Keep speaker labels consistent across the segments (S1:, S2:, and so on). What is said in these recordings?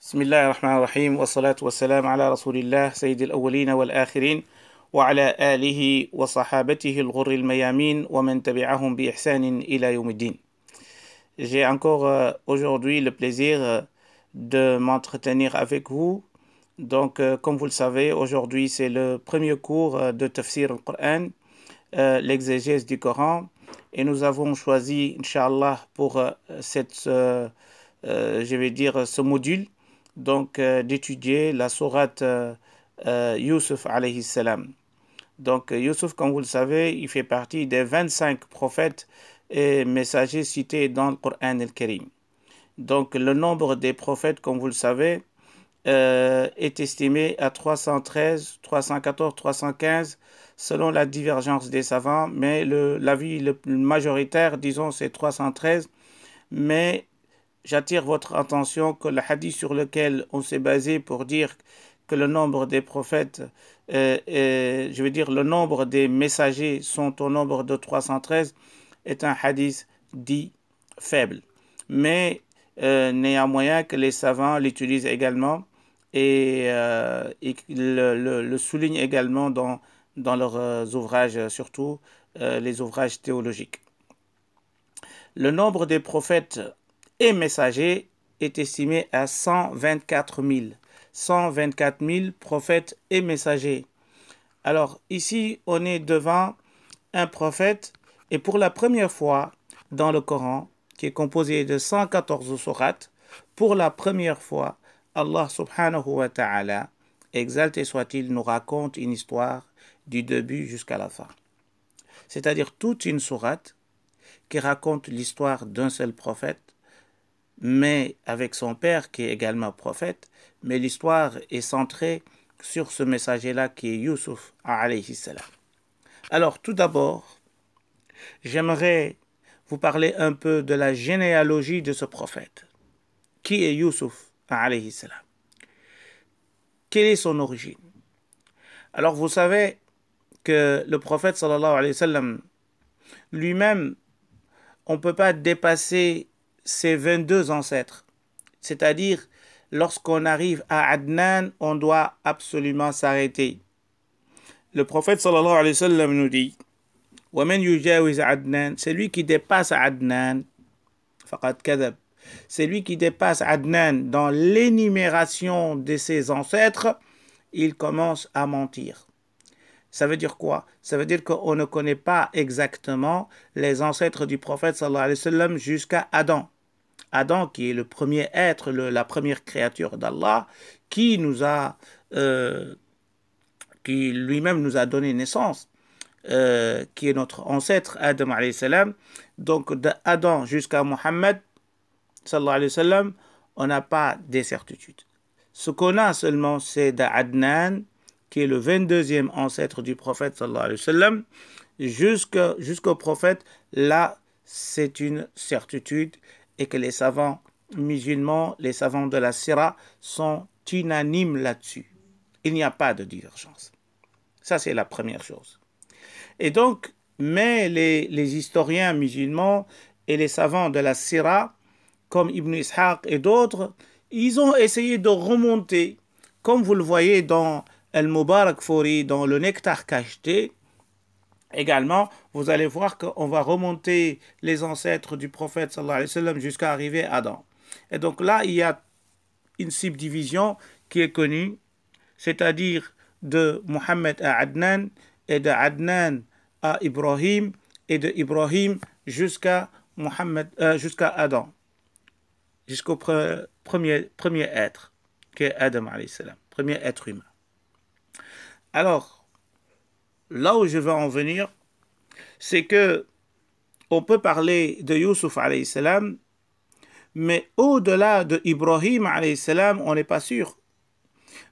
S1: بسم الله الرحمن الرحيم والصلاة والسلام على رسول الله سيد الأولين والآخرين وعلى آله وصحابته الغر الميامين ومن تبعهم بإحسان إلى يوم الدين J'ai encore euh, aujourd'hui le plaisir euh, de m'entretenir avec vous. Donc, euh, comme vous le savez, aujourd'hui c'est le premier cours de Tafsir al-Qur'an, l'exégèse du Coran. Et nous avons choisi, Inch'Allah, pour cette, je vais dire, ce module, donc euh, d'étudier la sourate euh, euh Yusuf alayhi salam. Donc euh, Yusuf, comme vous le savez, il fait partie des 25 prophètes et messagers cités dans le Coran al-Karim. Donc le nombre des prophètes, comme vous le savez, est estimé à 313, 314, 315, selon la divergence des savants, mais l'avis le, plus majoritaire, disons, c'est 313. Mais j'attire votre attention que le hadith sur lequel on s'est basé pour dire que le nombre des prophètes, et, euh, euh, je veux dire le nombre des messagers sont au nombre de 313, est un hadith dit faible. Mais euh, néanmoins que les savants l'utilisent également et, euh, le, soulignent également dans, dans leurs ouvrages, surtout les ouvrages théologiques. Le nombre des prophètes et messager est estimé à 124 000. 124 000 prophètes et messagers. Alors ici, on est devant un prophète et pour la première fois dans le Coran, qui est composé de 114 sourates, pour la première fois, Allah subhanahu wa ta'ala, exalté soit-il, nous raconte une histoire du début jusqu'à la fin. C'est-à-dire toute une sourate qui raconte l'histoire d'un seul prophète mais avec son père qui est également prophète. Mais l'histoire est centrée sur ce messager-là qui est Yusuf alayhi salam. Alors tout d'abord, j'aimerais vous parler un peu de la généalogie de ce prophète. Qui est Yusuf alayhi salam Quelle est son origine Alors vous savez que le prophète sallallahu alayhi wa lui-même, on ne peut pas dépasser ses 22 ancêtres. C'est-à-dire, lorsqu'on arrive à Adnan, on doit absolument s'arrêter. Le prophète sallallahu alayhi wa sallam nous dit lui qui dépasse Adnan, lui qui dépasse Adnan dans l'énumération de ses ancêtres, il commence à mentir. Ça veut dire quoi Ça veut dire qu'on ne connaît pas exactement les ancêtres du prophète sallallahu alayhi wa jusqu'à Adam. Adam qui est le premier être, la première créature d'Allah, qui nous a, euh, qui lui-même nous a donné naissance, euh, qui est notre ancêtre Adam salam. Donc d'Adam jusqu'à Mohammed on n'a pas des certitudes. Ce qu'on a seulement, c'est d'Adnan, qui est le 22e ancêtre du prophète sallallahu jusqu'au prophète, là, c'est une certitude et que les savants musulmans, les savants de la Sira sont unanimes là-dessus. Il n'y a pas de divergence. Ça, c'est la première chose. Et donc, mais les, historiens musulmans et les savants de la Sira, comme Ibn Ishaq et d'autres, ils ont essayé de remonter, comme vous le voyez dans El Mubarak Fori, dans le Nectar Cacheté, Également, vous allez voir qu'on va remonter les ancêtres du prophète sallallahu alayhi wa sallam jusqu'à arriver à Adam. Et donc là, il y a une subdivision qui est connue, c'est-à-dire de Mohammed à Adnan et de Adnan à Ibrahim et de Ibrahim jusqu'à euh, jusqu'à Adam, jusqu'au premier, premier être, qui est Adam, salam, premier être humain. Alors, là où je veux en venir, c'est que on peut parler de Youssouf salam, mais au-delà de Ibrahim salam, on n'est pas sûr.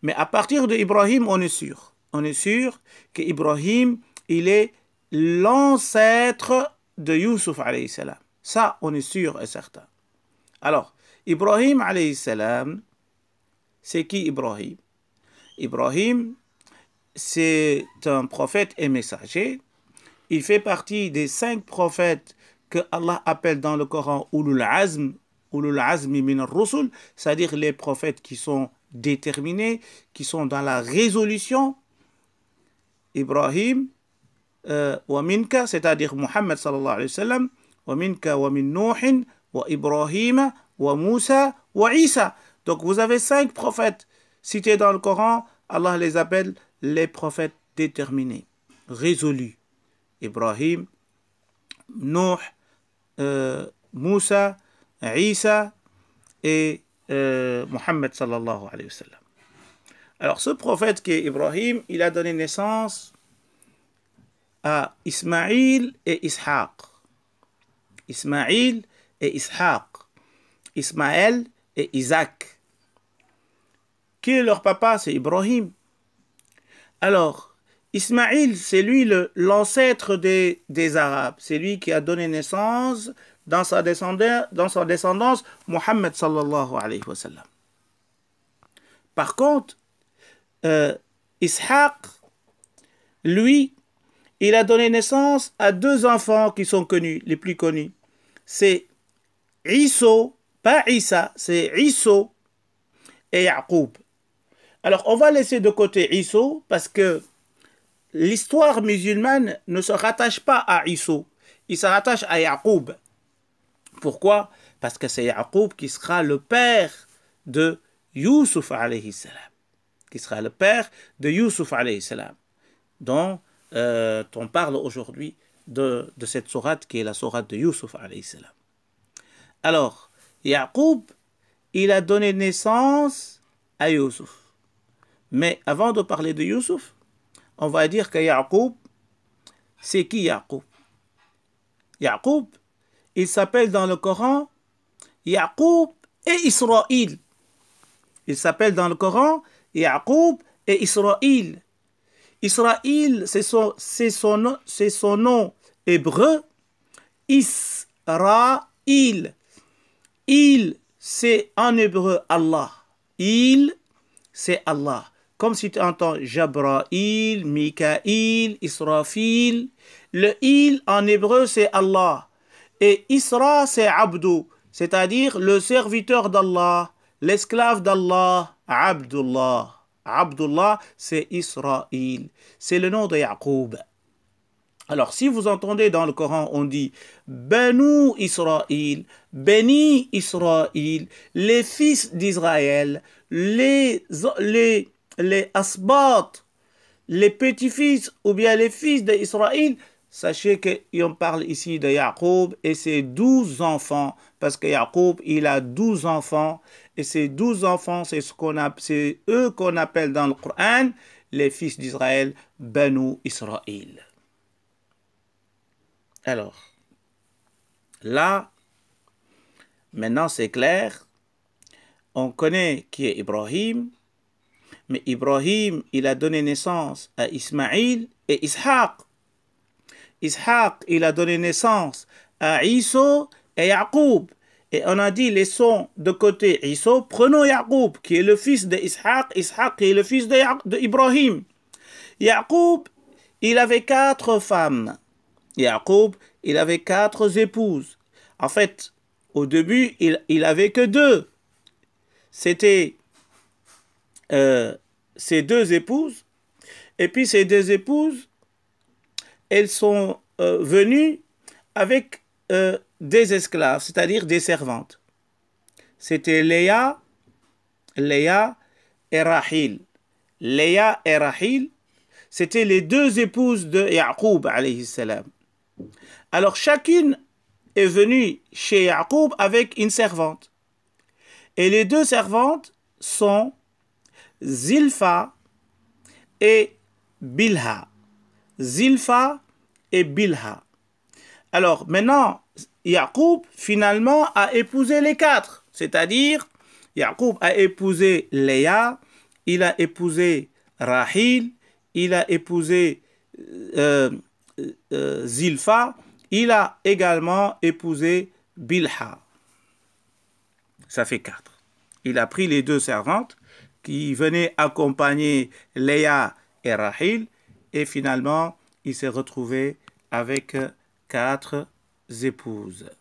S1: Mais à partir de Ibrahim, on est sûr. On est sûr que Ibrahim, il est l'ancêtre de Youssouf salam. Ça, on est sûr et certain. Alors, Ibrahim salam, c'est qui Ibrahim Ibrahim, c'est un prophète et messager. Il fait partie des cinq prophètes que Allah appelle dans le Coran Ulul Azm, Ulul Azmi min Rusul, c'est-à-dire les prophètes qui sont déterminés, qui sont dans la résolution. Ibrahim, euh, Waminka, c'est-à-dire Muhammad sallallahu alayhi wa sallam, Waminka, Wamin Wa Ibrahim, Wa Moussa, Wa Isa. Donc vous avez cinq prophètes cités dans le Coran, Allah les appelle les prophètes déterminés, résolus. Ibrahim, Noah, euh, Moussa, Isa et Muhammad Mohammed alayhi wa Alors ce prophète qui est Ibrahim, il a donné naissance à Ismaïl et Ishaq. Ismaïl et Ishaq. Ismaël et Isaac. Qui est leur papa C'est Ibrahim. Alors, Ismaïl, c'est lui l'ancêtre des, Arabes. C'est lui qui a donné naissance dans sa, descendance, Mohammed sallallahu alayhi wa sallam. Par contre, euh, Ishaq, lui, il a donné naissance à deux enfants qui sont connus, les plus connus. C'est Isso, pas Isa, c'est Isso et Yaqub. Alors, on va laisser de côté Issou parce que l'histoire musulmane ne se rattache pas à Issou. Il se rattache à Yaqub. Pourquoi Parce que c'est Ya'qoub qui sera le père de Yusuf alayhi salam. Qui sera le père de Yusuf alayhi salam. Dont euh, on parle aujourd'hui de, cette sourate qui est la sourate de Yusuf alayhi salam. Alors, Ya'qoub, il a donné naissance à Yusuf. Mais avant de parler de Yusuf, on va dire que Yaqub, c'est qui Yaqub Yaqub, il s'appelle dans le Coran Yaqub et Israël. Il s'appelle dans le Coran Yaqub et Israël. Israël, c'est son, son, nom hébreu. Israël. Il, c'est en hébreu Allah. Il, c'est Allah. Comme si tu entends Jabrail, Mikaïl, Israfil. Le il en hébreu, c'est Allah. Et Isra, c'est Abdou, c'est-à-dire le serviteur d'Allah, l'esclave d'Allah, Abdullah. Abdullah, c'est Israël. C'est le nom de Yaqub. Alors, si vous entendez dans le Coran, on dit Benou Israël, béni Israël, les fils d'Israël, les, les, les Asbat, les petits-fils ou bien les fils d'Israël, sachez qu'on parle ici de Jacob et ses douze enfants, parce que Jacob, il a douze enfants, et ces douze enfants, c'est ce qu'on eux qu'on appelle dans le Coran les fils d'Israël, Benou Israël. Alors, là, maintenant c'est clair, on connaît qui est Ibrahim, mais Ibrahim, il a donné naissance à Ismaïl et Ishaq. Ishaq, il a donné naissance à Isso et Yaqub. Et on a dit, laissons de côté Isso, prenons Yaqub, qui est le fils de Ishaq, qui est le fils de, il avait quatre femmes. Yaqub, il avait quatre épouses. En fait, au début, il, n'avait avait que deux. C'était euh, ses deux épouses. Et puis ces deux épouses, elles sont euh, venues avec euh, des esclaves, c'est-à-dire des servantes. C'était Léa, Léa et Rahil. Léa et Rahil, c'était les deux épouses de Yaqub alayhi salam. Alors chacune est venue chez Yaqub avec une servante. Et les deux servantes sont Zilfa et Bilha. Zilfa et Bilha. Alors maintenant, Yacoub finalement a épousé les quatre, c'est-à-dire Yacoub a épousé Léa, il a épousé Rahil, il a épousé euh, euh, Zilfa, il a également épousé Bilha. Ça fait quatre. Il a pris les deux servantes qui venait accompagner Léa et Rahil. Et finalement, il s'est retrouvé avec quatre épouses.